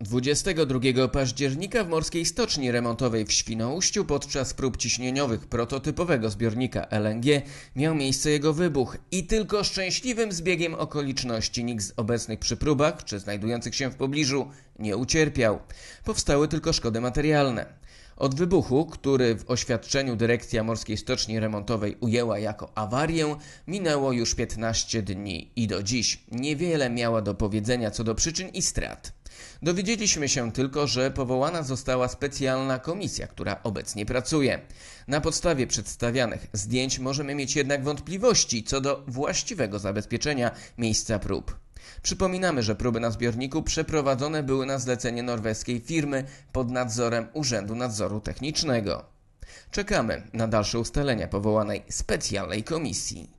22 października w morskiej stoczni remontowej w Świnoujściu podczas prób ciśnieniowych prototypowego zbiornika LNG miał miejsce jego wybuch i tylko szczęśliwym zbiegiem okoliczności nikt z obecnych przy próbach czy znajdujących się w pobliżu nie ucierpiał. Powstały tylko szkody materialne. Od wybuchu, który w oświadczeniu dyrekcja Morskiej Stoczni Remontowej ujęła jako awarię, minęło już 15 dni i do dziś niewiele miała do powiedzenia co do przyczyn i strat. Dowiedzieliśmy się tylko, że powołana została specjalna komisja, która obecnie pracuje. Na podstawie przedstawianych zdjęć możemy mieć jednak wątpliwości co do właściwego zabezpieczenia miejsca prób. Przypominamy, że próby na zbiorniku przeprowadzone były na zlecenie norweskiej firmy pod nadzorem Urzędu Nadzoru Technicznego. Czekamy na dalsze ustalenia powołanej specjalnej komisji.